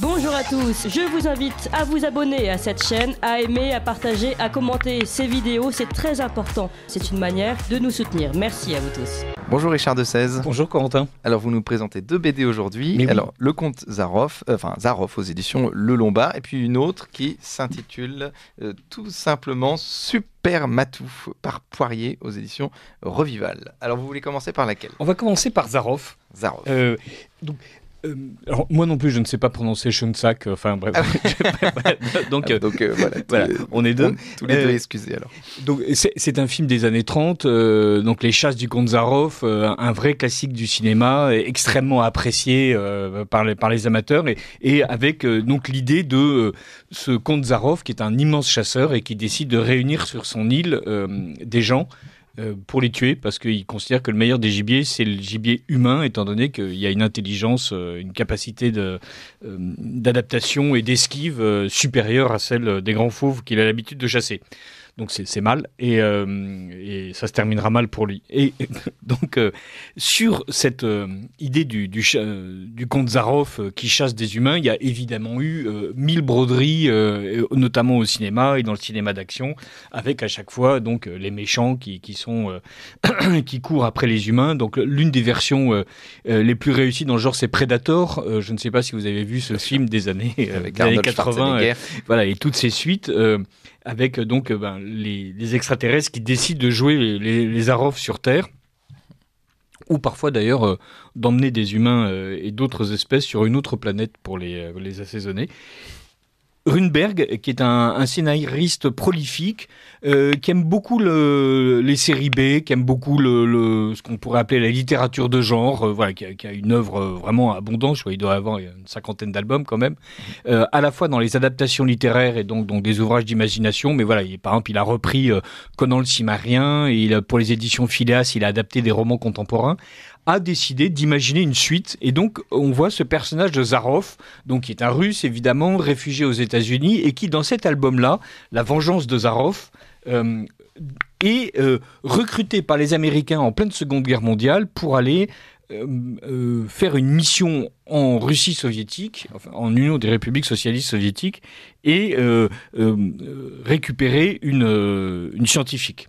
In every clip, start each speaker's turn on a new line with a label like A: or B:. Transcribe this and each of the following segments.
A: Bonjour à tous, je vous invite à vous abonner à cette chaîne, à aimer, à partager, à commenter ces vidéos, c'est très important. C'est une manière de nous soutenir. Merci à vous tous. Bonjour Richard de 16. Bonjour Corentin. Alors vous nous présentez deux BD aujourd'hui. Alors le comte Zaroff, euh, enfin Zaroff aux éditions Le Lombard, et puis une autre qui s'intitule euh, tout simplement Super Matouf par Poirier aux éditions Revival. Alors vous voulez commencer par laquelle On va commencer par Zaroff. Zaroff. Euh, donc euh,
B: moi non plus, je ne sais pas prononcer Shunsak. Euh, enfin, bref.
A: donc, voilà, on est deux. tous les deux, euh, excusez alors.
B: Donc, c'est un film des années 30, donc Les Chasses du Gonzarov, un vrai classique du cinéma, extrêmement apprécié par, les, amateurs, et, avec donc l'idée de ce Gonzarov qui est un immense chasseur et qui décide de réunir sur son île des gens euh, pour les tuer, parce qu'ils considèrent que le meilleur des gibiers, c'est le gibier humain, étant donné qu'il y a une intelligence, euh, une capacité euh, d'adaptation et d'esquive supérieure à celle des grands fauves qu'il a l'habitude de chasser. Donc c'est mal euh, et, ça se terminera mal pour lui. Et, donc euh, sur cette euh, idée du, du, comte Zaroff qui chasse des humains, il y a évidemment eu mille broderies, notamment au cinéma et dans le cinéma d'action, avec à chaque fois donc les méchants qui, sont qui courent après les humains. Donc l'une des versions les plus réussies dans le genre, c'est Predator. je ne sais pas si vous avez vu ce film des années, avec des années 80, voilà et toutes ses suites avec euh, donc euh, ben, les, extraterrestres qui décident de jouer les, les, sur Terre, ou parfois d'ailleurs euh, d'emmener des humains et d'autres espèces sur une autre planète pour les assaisonner. Runberg, qui est un, un scénariste prolifique, euh, qui aime beaucoup les séries B, qui aime beaucoup le, ce qu'on pourrait appeler la littérature de genre, euh, voilà, qui a, une œuvre euh, vraiment abondante. Je crois il doit avoir une cinquantaine d'albums quand même, à la fois dans les adaptations littéraires et donc, donc des ouvrages d'imagination. Mais voilà, il, par exemple, il a repris Conan le Cimarien, et pour les éditions Phileas, il a adapté des romans contemporains a décidé d'imaginer une suite. Et donc, on voit ce personnage de Zaroff, donc qui est un Russe évidemment, réfugié aux États-Unis, et qui dans cet album-là, La vengeance de Zaroff, euh, est euh, recruté par les Américains en pleine Seconde Guerre mondiale pour aller euh, faire une mission en Russie soviétique, en Union des républiques socialistes soviétiques, et récupérer une scientifique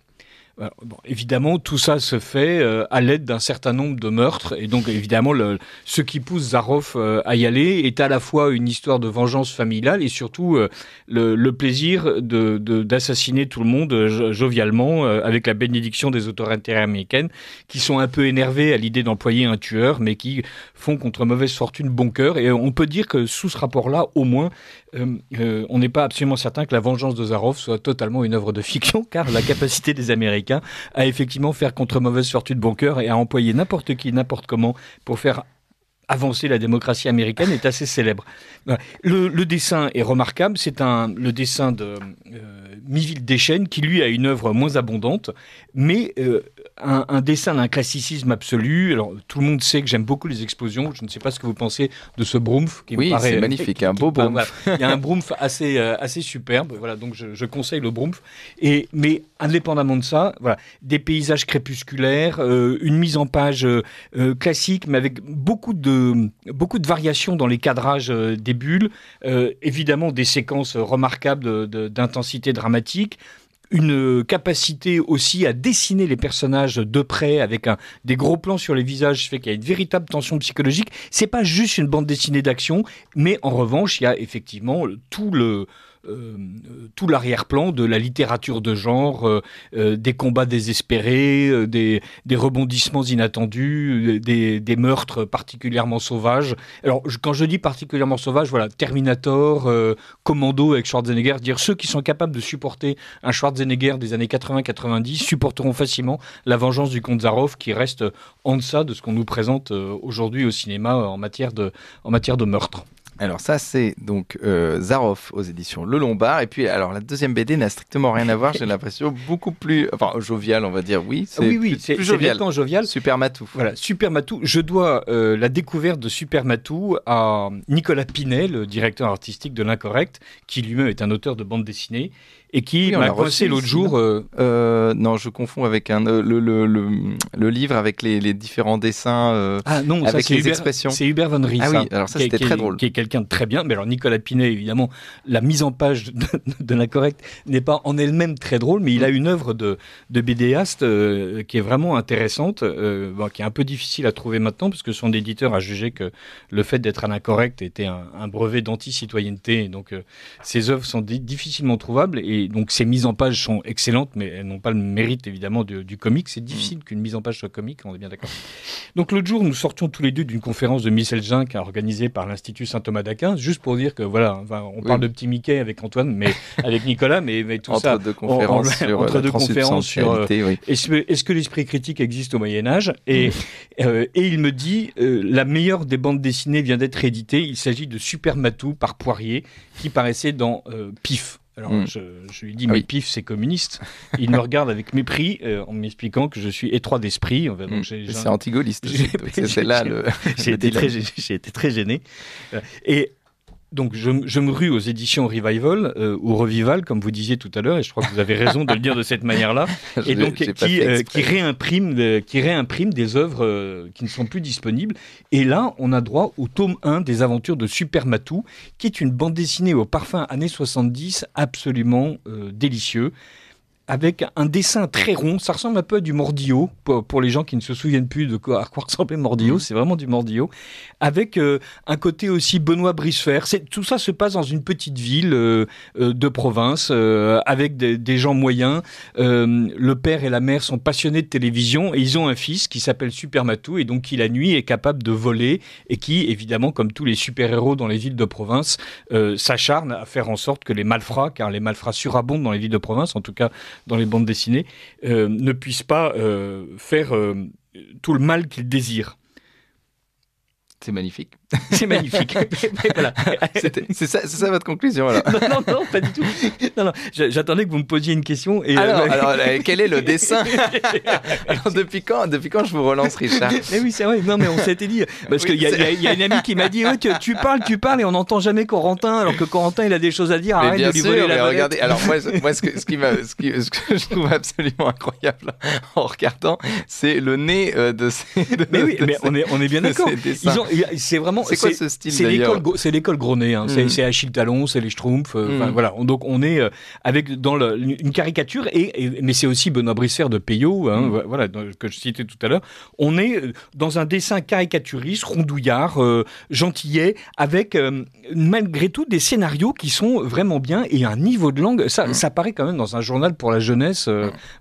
B: évidemment, tout ça se fait euh, à l'aide d'un certain nombre de meurtres. Et donc, évidemment, le, ce qui pousse Zaroff euh, à y aller est à la fois une histoire de vengeance familiale et surtout euh, le, plaisir d'assassiner tout le monde jovialement avec la bénédiction des autorités américaines qui sont un peu énervées à l'idée d'employer un tueur, mais qui font contre mauvaise fortune bon cœur. Et on peut dire que sous ce rapport-là, au moins, on n'est pas absolument certain que la vengeance de Zaroff soit totalement une œuvre de fiction, car la capacité des Américains à effectivement faire contre mauvaise fortune bon cœur et à employer n'importe qui, n'importe comment pour faire avancer la démocratie américaine est assez célèbre. Le, dessin est remarquable, c'est un, le dessin de euh, Miville Deschênes qui lui a une œuvre moins abondante, mais euh, un, dessin d'un classicisme absolu. Alors tout le monde sait que j'aime beaucoup les explosions, je ne sais pas ce que vous pensez de ce Broomf qui oui, c'est magnifique, un beau Broomf. Il y a un Broomf assez, euh, assez superbe, voilà, donc je, je conseille le Broomf. Et, mais indépendamment de ça, voilà, des paysages crépusculaires, euh, une mise en page classique, mais avec beaucoup de beaucoup de variations dans les cadrages euh, des bulles, euh, évidemment des séquences remarquables d'intensité dramatique, une capacité aussi à dessiner les personnages de près avec des gros plans sur les visages, fait qu'il y a une véritable tension psychologique. C'est pas juste une bande dessinée d'action, mais en revanche, il y a effectivement tout le euh, euh, tout l'arrière-plan de la littérature de genre, euh, des combats désespérés, des, rebondissements inattendus, des, meurtres particulièrement sauvages. Alors, quand je dis particulièrement sauvage, voilà, Terminator, Commando avec Schwarzenegger, dire ceux qui sont capables de supporter un Schwarzenegger des années 80-90 supporteront facilement la vengeance du comte Zarov qui reste
A: en deçà de ce qu'on nous présente aujourd'hui au cinéma en matière de, en matière de alors ça, c'est donc euh, Zaroff aux éditions Le Lombard. Et puis, alors la deuxième BD n'a strictement rien à voir. J'ai l'impression beaucoup plus, enfin jovial, on va dire. Oui, c'est oui, c'est plus, plus jovial. jovial. Super Matou. Voilà, Super
B: Matou. Je dois euh, la découverte de Super Matou à Nicolas Pinet, le directeur artistique de l'Incorrect, qui lui-même est un auteur de bande dessinée et qui on m'a reçu l'autre jour.
A: Euh, euh, non, je confonds avec un, euh, le, livre avec les, différents dessins, ah, non, avec les expressions. C'est Hubert von Ries. Ah oui, alors ça c'était très drôle. Qui est quelqu'un
B: de très bien. Mais alors Nicolas Pinet, évidemment, la mise en page de, de la n'est pas en elle-même très drôle, mais il a mm. une œuvre de, de BDaste qui est vraiment intéressante, qui est un peu difficile à trouver maintenant, parce que son éditeur a jugé que le fait d'être un incorrect était un, brevet d'anti-citoyenneté. Donc ses œuvres sont difficilement trouvables. Et et donc ces mises en page sont excellentes, mais elles n'ont pas le mérite évidemment du, du comique. C'est difficile mm. qu'une mise en page soit comique, on est bien d'accord. Donc l'autre jour, nous sortions tous les deux d'une conférence de Michel a organisée par l'Institut Saint-Thomas d'Aquin, juste pour dire que voilà, on parle de petit Mickey avec Antoine, mais avec Nicolas, mais, mais tout ça. sur entre euh, deux conférences sur. Euh, est-ce que l'esprit critique existe au Moyen-Âge et, mm. euh, et il me dit la meilleure des bandes dessinées vient d'être éditée. Il s'agit de Super Matou par Poirier qui paraissait dans Pif alors hmm. je, lui dis, ah mais pif, c'est communiste. Il me regarde avec mépris euh, en m'expliquant que je suis étroit d'esprit. C'est anti-gaulliste. J'ai été, très gêné. Euh, et donc je, me rue aux éditions Revival euh, ou Revival, comme vous disiez tout à l'heure, et je crois que vous avez raison de le dire de cette manière-là, et donc euh, qui, réimprime, des œuvres euh, qui ne sont plus disponibles. Et là, on a droit au tome 1 des aventures de Super Matou, qui est une bande dessinée au parfum années 70 absolument délicieux avec un dessin très rond. Ça ressemble un peu à du Mordillo, pour, les gens qui ne se souviennent plus de quoi, à quoi ressemblait Mordillo, mhm. c'est vraiment du Mordillo, avec euh, un côté aussi Benoît Bricefer. Tout ça se passe dans une petite ville euh, euh, de province, avec des, des, gens moyens. le père et la mère sont passionnés de télévision, et ils ont un fils qui s'appelle Supermatou, et donc qui la nuit est capable de voler, et qui, évidemment, comme tous les super-héros dans les villes de province, s'acharne à faire en sorte que les malfrats, car les malfrats surabondent dans les villes de province, en tout cas dans les bandes dessinées, euh, ne puisse pas euh, faire euh, tout le
A: mal qu'ils désirent. C'est magnifique.
B: C'est magnifique.
A: C'est ça, votre conclusion non, non, pas du tout. J'attendais que vous me posiez une question. Euh, alors, euh, quel est le dessin alors, depuis, quand, depuis quand je vous relance,
B: Richard Mais oui, c'est vrai. Non, mais on s'était dit. Parce qu'il y, a une amie qui m'a dit oh, tu, parles, tu parles, et on n'entend jamais Corentin, alors que Corentin, il a des choses à dire. de lui voler la mais Alors, moi,
A: ce, que, je trouve absolument incroyable en regardant, c'est le nez euh, de ces. mais oui, mais on, est, on est bien d'accord. C'est vraiment c'est quoi ce style
B: C'est l'école Gronné hein. hmm. C'est Achille Talon, c'est les Schtroumpfs. Euh, hmm. Voilà. Donc on est euh, avec dans une caricature et, mais c'est aussi Benoît Brissère de Payot, hein, hmm. voilà que je citais tout à l'heure. On est euh, dans un dessin caricaturiste, rondouillard, gentillet, avec malgré tout des scénarios qui sont vraiment bien et un niveau de langue. Ça, ça paraît quand même dans un journal pour la jeunesse.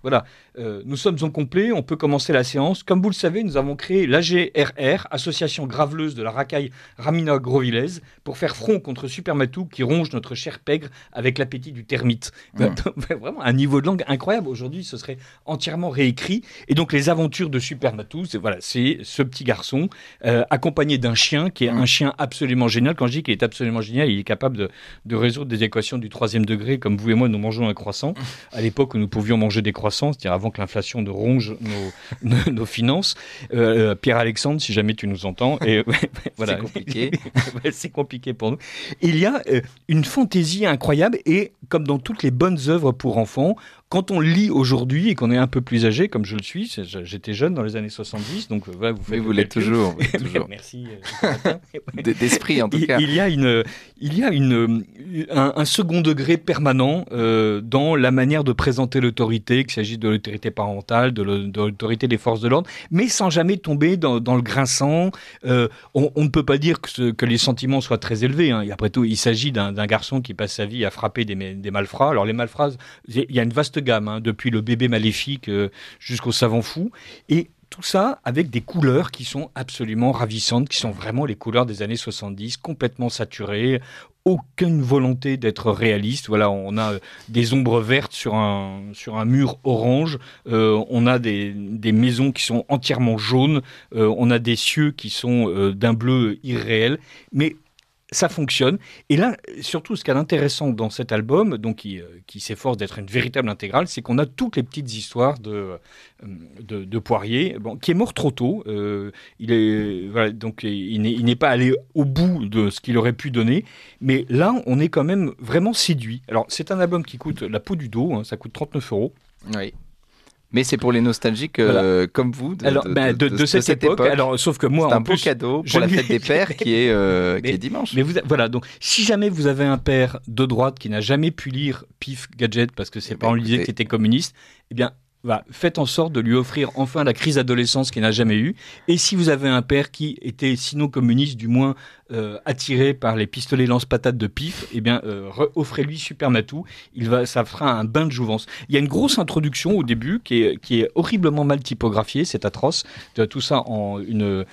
B: voilà. nous sommes en complet. On peut commencer la séance. Comme vous le savez, nous avons créé l'AGRR, Association Graveleuse de la Racaille Ramina Grovillez pour faire front contre Supermatou qui ronge notre cher pègre avec l'appétit du termite. Vraiment un niveau de langue incroyable. Aujourd'hui, ce serait entièrement réécrit. Et donc, les aventures de Supermatou, c'est voilà, c'est ce petit garçon euh, accompagné d'un chien qui est un chien absolument génial. Quand je dis qu'il est absolument génial, il est capable de, résoudre des équations du troisième degré comme vous et moi nous mangeons un croissant. À l'époque où nous pouvions manger des croissants, c'est-à-dire avant que l'inflation ne ronge nos, finances. Euh, euh, Pierre-Alexandre, si jamais tu nous entends. Et, voilà, compliqué. c'est compliqué pour nous. Il y a euh, une fantaisie incroyable et comme dans toutes les bonnes œuvres pour enfants, quand on lit aujourd'hui et qu'on est un peu plus âgé, comme je le suis, j'étais jeune dans les années 70, donc euh, vous faites. vous l'êtes toujours. toujours. Merci. Euh, d'esprit en tout cas. Il y a une, il y a une, un, second degré permanent dans la manière de présenter l'autorité, qu'il s'agisse de l'autorité parentale, de l'autorité des forces de l'ordre, mais sans jamais tomber dans, le grinçant. on, on ne peut pas dire que, que les sentiments soient très élevés. Hein. après tout, il s'agit d'un garçon qui passe sa vie à frapper des, malfrats. Alors les malfrats, il y a une vaste gamme, hein, depuis le bébé maléfique euh, jusqu'au savant fou. Et tout ça avec des couleurs qui sont absolument ravissantes, qui sont vraiment les couleurs des années 70, complètement saturées, aucune volonté d'être réaliste. Voilà, on a des ombres vertes sur un, sur un mur orange, euh, on a des, maisons qui sont entièrement jaunes, euh, on a des cieux qui sont euh, d'un bleu irréel, mais ça fonctionne. Et là, surtout, ce qu'il y a d'intéressant dans cet album, donc qui, euh, s'efforce d'être une véritable intégrale, c'est qu'on a toutes les petites histoires de, euh, de, Poirier, qui est mort trop tôt. Euh, il est, donc, il n'est pas allé au bout de ce qu'il aurait pu donner. Mais là, on est quand même vraiment séduit. Alors, c'est un album qui coûte la peau du dos, hein, ça coûte 39 euros.
A: Oui. Mais c'est pour les nostalgiques euh, comme vous de, alors, de, bah, cette, époque. Alors, sauf
B: que moi, c'est un plus, cadeau pour la fête des pères qui
A: est, euh, dimanche. Mais voilà,
B: donc si jamais vous avez un père de droite qui n'a jamais pu lire Pif Gadget parce que ses eh parents lui disaient qu'il était communiste, eh bien bah, faites en sorte de lui offrir enfin la crise d'adolescence qu'il n'a jamais eue. Et si vous avez un père qui était sinon communiste, du moins euh, attiré par les pistolets lance-patates de pif, eh bien, euh, offrez-lui Super Il va, ça fera un bain de jouvence. Il y a une grosse introduction au début qui est, horriblement mal typographiée, c'est atroce. Tout ça en une,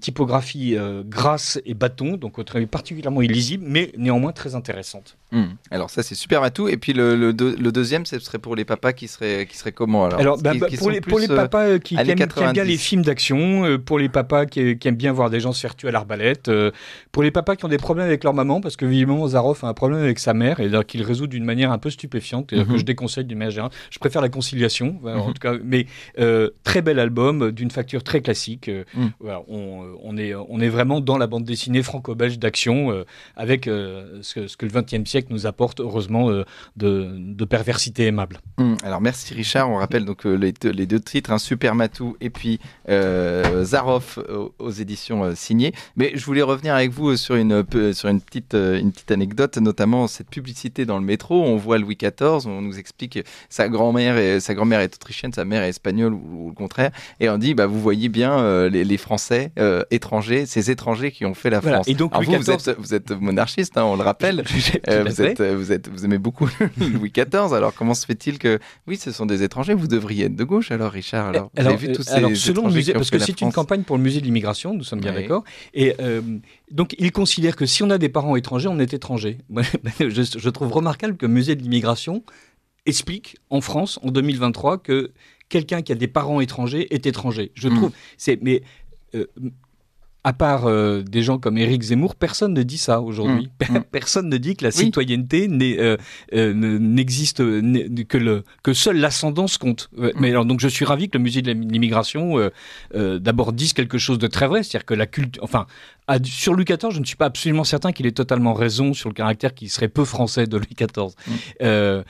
B: typographie euh, grasse et bâton, donc particulièrement illisible, mais néanmoins très intéressante.
A: Hmm. Alors ça, c'est Super Et puis le, deuxième, ce serait pour les papas qui seraient, qui seraient comment alors, euh, pour, les, papas qui, aiment, bien les
B: films d'action, pour les papas qui, aiment bien voir des gens se faire tuer à l'arbalète, euh, pour les papas qui ont des problèmes avec leur maman, parce que visiblement Zaroff a un problème avec sa mère et qu'il résout d'une manière un peu stupéfiante, euh, que mhm. je déconseille du manière Je préfère la conciliation, en mhm. tout cas, mais très bel album d'une facture très classique. Mm. on, est, on est vraiment dans la bande dessinée franco-belge d'action avec
A: ce, que, le XXe siècle nous apporte, heureusement, de, perversité aimable. Mm. Alors merci Richard, on rappelle donc euh, les, deux titres, un hein, Super Matou et puis euh, Zaroff euh, aux, éditions signées. Mais je voulais revenir avec vous sur une, sur une, petite, une petite anecdote, notamment cette publicité dans le métro. On voit Louis XIV, on nous explique sa grand-mère sa grand-mère est autrichienne, sa mère est espagnole ou, au le contraire, et on dit bah vous voyez bien les, Français étrangers, ces étrangers qui ont fait la France. vous, êtes, monarchiste, hein, on le rappelle. vous, êtes, vous êtes vous aimez beaucoup Louis XIV. Alors comment se fait-il que oui ce sont des étrangers vous devriez de gauche, alors, Richard. Alors, eh, euh, selon le musée, parce que c'est une campagne
B: pour le musée de l'immigration, nous sommes bien d'accord. Et euh, donc, il considère que si on a des parents étrangers, on est étranger. je, trouve remarquable que le musée de l'immigration explique en France en 2023 que quelqu'un qui a des parents étrangers est étranger. Je hmm. trouve, c'est mais euh, à part euh, des gens comme Éric Zemmour, personne ne dit ça aujourd'hui. Mm. Mm. Personne ne dit que la citoyenneté euh, euh, n'existe, que, que seule l'ascendance compte. Mm. Mais alors, donc je suis ravi que le musée de l'immigration d'abord dise quelque chose de très vrai, c'est-à-dire que la culture, enfin, sur Louis XIV, je ne suis pas absolument certain qu'il ait totalement raison sur le caractère qui serait peu français de Louis XIV.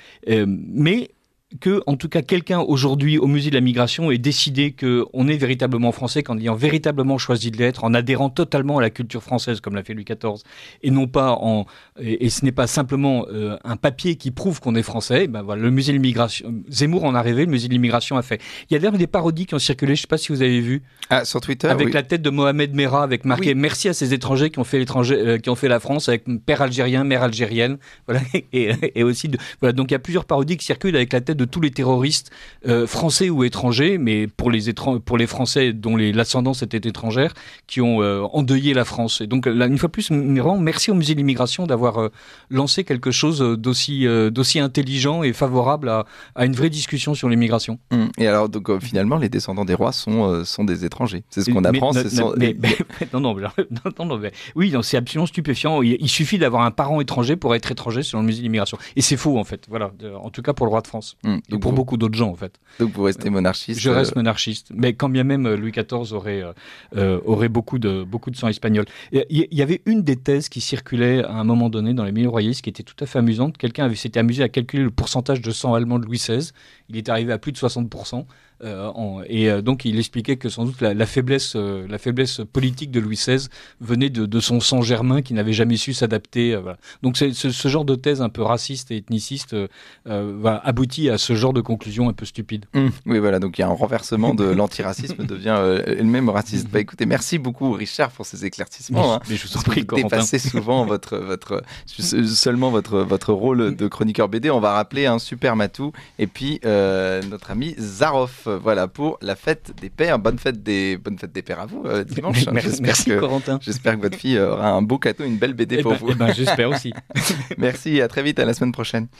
B: mais que, en tout cas, quelqu'un aujourd'hui au musée de la migration ait décidé qu'on est véritablement français qu'en ayant véritablement choisi de l'être, en adhérant totalement à la culture française, comme l'a fait Louis XIV, et non pas en. Et, ce n'est pas simplement euh, un papier qui prouve qu'on est français. Eh ben voilà, le musée de l'immigration. Zemmour en a rêvé, le musée de l'immigration a fait. Il y a d'ailleurs des parodies qui ont circulé, je ne sais pas si vous avez vu. Ah, sur Twitter Avec la tête de Mohamed Merah, avec marqué Merci à ces étrangers qui ont fait, l'étranger, euh, qui ont fait la France, avec père algérien, mère algérienne. Voilà, et, aussi. voilà, donc il y a plusieurs parodies qui circulent avec la tête de de tous les terroristes euh, français ou étrangers, mais pour les, pour les Français dont l'ascendance était étrangère, qui ont euh, endeuillé la France. Et donc, là, une fois plus, merci au musée de l'immigration d'avoir euh, lancé quelque chose d'aussi intelligent et favorable à, une vraie discussion sur l'immigration.
A: Mmh. Et alors, donc, finalement, les descendants des rois sont, sont des étrangers. C'est ce qu'on apprend. non,
B: non, non, mais, oui, c'est absolument stupéfiant. Il, suffit d'avoir un parent étranger pour être étranger selon le musée de l'immigration. Et c'est faux, en fait. Voilà, en tout cas pour le roi de France. Mmh. Mm. pour beaucoup d'autres gens, en fait.
A: Donc vous restez euh, monarchiste Je reste euh,
B: monarchiste. Mais quand bien même euh, Louis XIV aurait, aurait beaucoup, de, beaucoup de sang espagnol. Il y, avait une des thèses qui circulait à un moment donné dans les milieux royalistes qui était tout à fait amusante. Quelqu'un s'était amusé à calculer le pourcentage de sang allemand de Louis XVI il est arrivé à plus de 60%. Euh, et euh, donc il expliquait que sans doute la, faiblesse, euh, la faiblesse politique de Louis XVI venait de, son sang germain qui n'avait jamais su s'adapter. Donc ce, ce, genre de thèse un peu raciste et ethniciste va aboutit à ce genre de conclusion un peu stupide. Mmh.
A: oui, voilà, donc il y a un renversement de l'antiracisme devient elle-même raciste. Bah, écoutez, merci beaucoup Richard pour ces éclaircissements. Mais je hein. vous en prie, dépassez souvent votre, votre, seulement votre, votre rôle de chroniqueur BD. On va rappeler un hein, super matou et puis euh, notre ami Zaroff. Voilà pour la fête des pères. Bonne fête des, bonne fête des pères à vous euh, dimanche. Merci, Corentin. J'espère que votre fille aura un beau cadeau, une belle BD eh pour ben, vous. Eh ben, j'espère aussi. merci, à très vite, à la semaine prochaine.